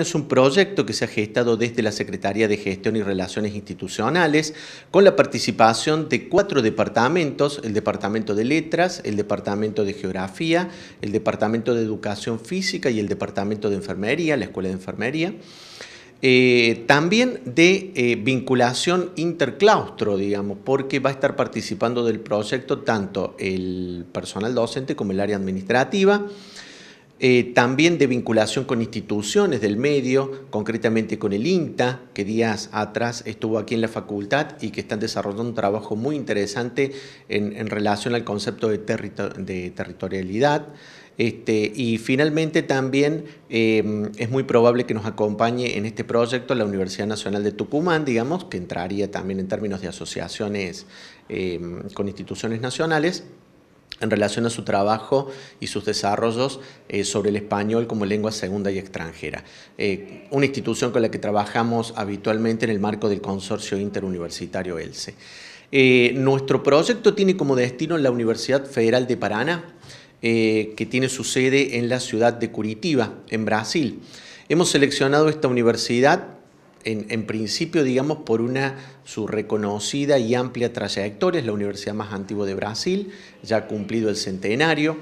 Es un proyecto que se ha gestado desde la Secretaría de Gestión y Relaciones Institucionales con la participación de cuatro departamentos, el Departamento de Letras, el Departamento de Geografía, el Departamento de Educación Física y el Departamento de Enfermería, la Escuela de Enfermería. Eh, también de eh, vinculación interclaustro, digamos, porque va a estar participando del proyecto tanto el personal docente como el área administrativa. Eh, también de vinculación con instituciones del medio, concretamente con el INTA, que días atrás estuvo aquí en la facultad y que están desarrollando un trabajo muy interesante en, relación al concepto de, territorialidad. Este, y finalmente también eh, es muy probable que nos acompañe en este proyecto la Universidad Nacional de Tucumán, digamos, que entraría también en términos de asociaciones eh, con instituciones nacionales en relación a su trabajo y sus desarrollos eh, sobre el español como lengua segunda y extranjera. Eh, una institución con la que trabajamos habitualmente en el marco del consorcio interuniversitario ELSE. Eh, nuestro proyecto tiene como destino la Universidad Federal de Paraná, que tiene su sede en la ciudad de Curitiba, en Brasil. Hemos seleccionado esta universidad en, principio, digamos, por una su reconocida y amplia trayectoria, es la universidad más antigua de Brasil, ya ha cumplido el centenario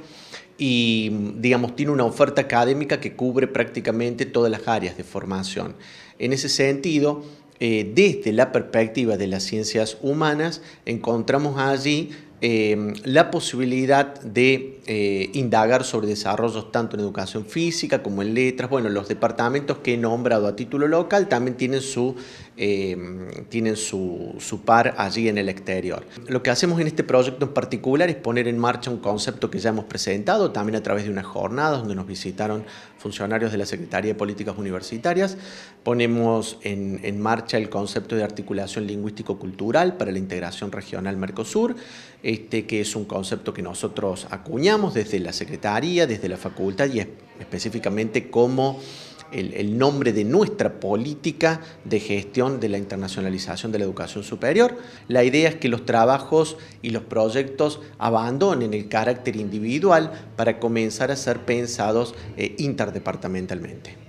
y, digamos, tiene una oferta académica que cubre prácticamente todas las áreas de formación. En ese sentido, eh, desde la perspectiva de las ciencias humanas, encontramos allí Em, la posibilidad de eh, indagar sobre desarrollos tanto en educación física como en letras. Bueno, los departamentos que he nombrado a título local también tienen su, em, tienen su, par allí en el exterior. Lo que hacemos en este proyecto en particular es poner en marcha un concepto que ya hemos presentado, también a través de unas jornadas donde nos visitaron funcionarios de la Secretaría de Políticas Universitarias. Ponemos en, en marcha el concepto de articulación lingüístico-cultural para la integración regional Mercosur este, que es un concepto que nosotros acuñamos desde la Secretaría, desde la Facultad y específicamente como el, nombre de nuestra política de gestión de la internacionalización de la educación superior. La idea es que los trabajos y los proyectos abandonen el carácter individual para comenzar a ser pensados eh, interdepartamentalmente.